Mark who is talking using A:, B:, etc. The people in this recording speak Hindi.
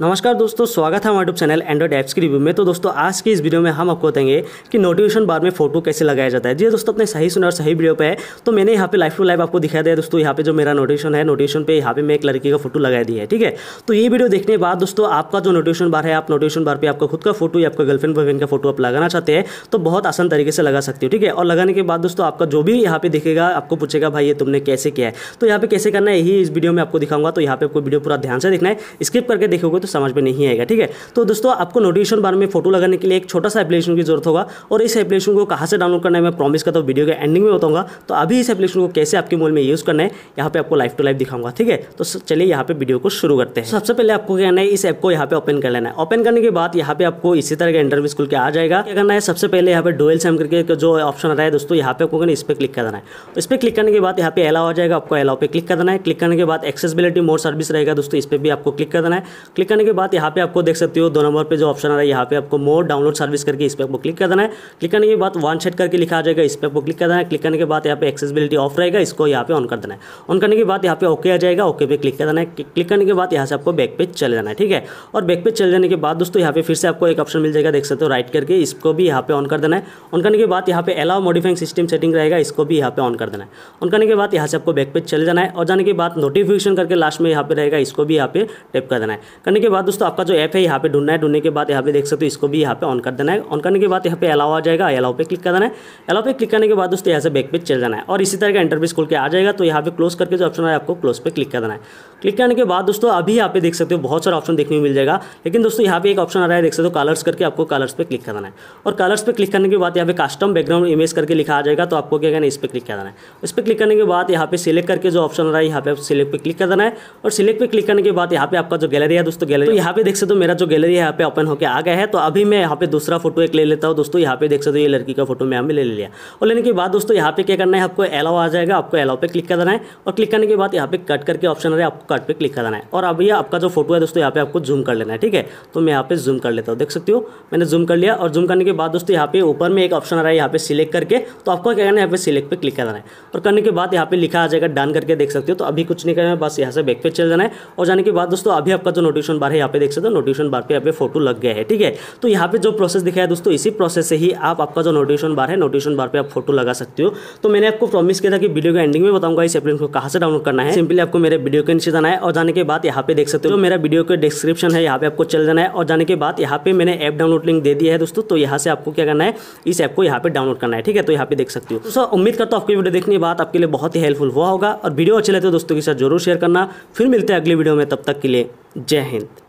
A: नमस्कार दोस्तों स्वागत है हमारे यूट्यूब चैनल एंड्रॉइड ऐप्स की रिव्यू में तो दोस्तों आज की इस वीडियो में हम आपको बताएंगे कि नोटिफिकेशन बार में फोटो कैसे लगाया जाता है जी दोस्तों अपने सही सुना और सही वीडियो पे है तो मैंने यहाँ पे लाइफ टू लाइफ आपको दिखाया दिया दोस्तों यहाँ पे जो मेरा नोटिफिकेशन है नोटिफिकेशन पे यहाँ पे मैं एक लड़की का फोटो लगाया दी है ठीक है तो ये वीडियो देखने के बाद दोस्तों आपका जो नोटिफिकेशन बार है आप नोटिफिकेशन बार पर आपका खुद का फोटो या आपका गर्लफ्रेंड बॉयफ्रेंड का फोटो आप लगाना चाहते हैं तो बहुत आसान तरीके से लगा सकते हो ठीक है और लगाने के बाद दोस्तों आपका जो भी यहाँ पे दिखेगा आपको पूछेगा भाई ये तुमने कैसे किया है तो यहाँ पे कैसे करना है यही इस वीडियो में आपको दिखाऊंगा तो यहाँ पे आपको वीडियो पूरा ध्यान से देखना है स्किप करके देखोगे तो समझ में नहीं आएगा ठीक है तो दोस्तों आपको नोटिफिकेशन बार में फोटो लगाने के लिए एक छोटा सा एप्लीकेशन की जरूरत होगा और इस एप्लीकेशन को कहाँ से डाउनलोड करना है मैं प्रॉमिस करता हूँ वीडियो के एंडिंग में बताऊंगा तो अभी इस एप्लीकेशन को कैसे आपके मोबाइल में यूज़ करना है यहाँ पे आपको लाइफ टू लाइफ दिखाऊंगा ठीक है तो चलिए यहाँ पे वीडियो को शुरू करते हैं सबसे पहले आपको कहना है इस ऐप को यहाँ पे ओपन कर लेना है ओपन करने के बाद यहाँ पे आपको इसी तरह का इंटरव्यू स्कूल के आ जाएगा क्या करना है सबसे पहले यहाँ पे डोएल सेम करके जो ऑप्शन आता है दोस्तों यहाँ पे आपको इस पर क्लिक कर देना है तो इस पर क्लिक करने के बाद यहाँ पे अलाव आ जाएगा आपको अलाव पे क्लिक कर देना है क्लिक करने के बाद एक्सेसबिलिटी मोर सर्विस रहेगा दोस्तों इस पर भी आपको क्लिक कर देना है क्लिक करने के बाद यहाँ पे आपको देख सकते हो दो नंबर पे जो ऑप्शन आ रहा है यहाँ पे आपको मोर डाउनलोड सर्विस करके इस पर आपको क्लिक कर देना है क्लिक करने के बाद वन सेट करके लिखा आ जाएगा इस पर आपको क्लिक कर देना है क्लिक करने के बाद यहाँ पे एक्सेसिबिलिटी ऑफ रहेगा इसको यहाँ पे ऑन कर देना है ऑन करने के बाद यहाँ पे ओके आ जाएगा ओके पे क्लिक कर देना है क्लिक करने के बाद यहाँ से आपको बैक पेज चले जाना है ठीक है और बैक पेज चले जाने के बाद दोस्तों यहाँ पे फिर से आपको एक ऑप्शन मिल जाएगा देख सकते हो राइट करके इसको भी यहाँ पे ऑन कर देना है ऑन करने के बाद यहाँ पे अलाउ मॉडिफाइंग सिस्टम सेटिंग रहेगा इसको भी यहाँ पे ऑन कर देना है ऑन करने के बाद यहाँ से आपको बैक पेज चले जाना है और जाने के बाद नोटिफिकेशन करके लास्ट में यहाँ पे रहेगा इसको भी यहाँ पे टेप कर देना है करने के के बाद दोस्तों आपका जो ऐप है यहाँ पे ढूंढना है ढूंढने के बाद यहाँ पे देख सकते हो इसको भी यहाँ पे ऑन कर देना है ऑन करने के बाद यहाँ पे अलाव आ जाएगा अलाव पे क्लिक कर देना है अलाव पे क्लिक करने के बाद दोस्तों यहाँ से बैक पे चल जाना है और इसी तरह का इंटरव्यू खोल के आ जाएगा तो यहाँ पे क्लोज करके जो ऑप्शन है आपको क्लोज पे क्लिक कर देना है क्लिक करने के बाद दोस्तों अभी यहाँ पे देख सकते हो बहुत सारा ऑप्शन देखने को मिल जाएगा लेकिन दोस्तों यहाँ पे एक ऑप्शन आ रहा है देख सकते हो कलर्स करके आपको कलर्स पे क्लिक करना है और कलर्स पे क्लिक करने के बाद यहाँ पे कस्टम बैकग्राउंड इमेज करके लिखा आ जाएगा तो आपको क्या करना है इस पर क्लिक करना है इस पर क्लिक करने के बाद यहाँ पे सिलेक्ट करके जो ऑप्शन आ रहा है यहाँ पे सिलेक्ट पर क्लिक कर देना है और सिलेक्ट पर क्लिक करने के बाद यहाँ पे आपका जो गैलरी है दोस्तों गैलरी यहाँ पे देख सकते हो मेरा जो गैलरी है यहाँ पे ओपन होकर आ गया है तो अभी मैं यहाँ पे दूसरा फोटो एक ले लेता हूँ दोस्तों यहाँ पे देख सकते हो ये लड़की का फोटो मैं हमें ले लिया और लेने के बाद दोस्तों यहाँ पे क्या करना है आपको एलाव आ जाएगा आपको एलाव पर क्लिक करना है और क्लिक करने के बाद यहाँ पे कट करके ऑप्शन आ रहा है कट पे क्लिक कराना है और अब ये आपका जो फोटो है दोस्तों यहाँ पे आपको जूम कर लेना है ठीक है तो मैं यहाँ पे जूम कर लेता हूँ देख सकते हो मैंने जूम कर लिया और जूम करने के बाद दोस्तों यहाँ पे ऊपर में एक ऑप्शन आ रहा है यहाँ पे सिलेक्ट करके तो आपको क्या करना है यहाँ पे सिलेक्ट पर क्लिक कराना है और करने के बाद यहाँ पे लिखा आ जाएगा डन करके देख सकते हो तो अभी कुछ नहीं करना है बस यहाँ से बैक पे चल जाना है और जाने के बाद दोस्तों अभी आपका जो नोटिफिकेशन बार है यहाँ पे देख सकते हो नोटिफिकेशन बार पर यहाँ पे फोटो लग गया है ठीक है तो यहाँ पे जो प्रोसेस दिखाया है दोस्तों इसी प्रोसेस से ही आप आपका जो नोटिफिकेशन बार है नोटिफिकेशन बार पे आप फोटो लगा सकते हो तो मैंने आपको प्रॉमिस किया था कि वीडियो के एंडिंग में बताऊंगा इस एप्लीकेशन को कहाँ से डाउनलोड करना है सिंपली आपको मेरे वीडियो के नीचे जाना है और जाने के बाद यहाँ पे देख सकते हो तो मेरा वीडियो के डिस्क्रिप्शन है यहाँ पे आपको चल जाना है और जाने के बाद यहाँ पे मैंने ऐप डाउनलोड लिंक दे दिया है दोस्तों तो यहाँ से आपको क्या करना है इस ऐप को यहाँ पे डाउनलोड करना है ठीक है तो यहाँ पे देख सकते हो तो उम्मीद करता हूँ आपकी वीडियो देखने के बाद आपके लिए बहुत ही हेल्पफुल हुआ होगा और वीडियो अच्छे लगते हो तो दोस्तों के साथ जरूर शेयर करना फिर मिलते हैं अगले वीडियो में तब तक के लिए जय हिंद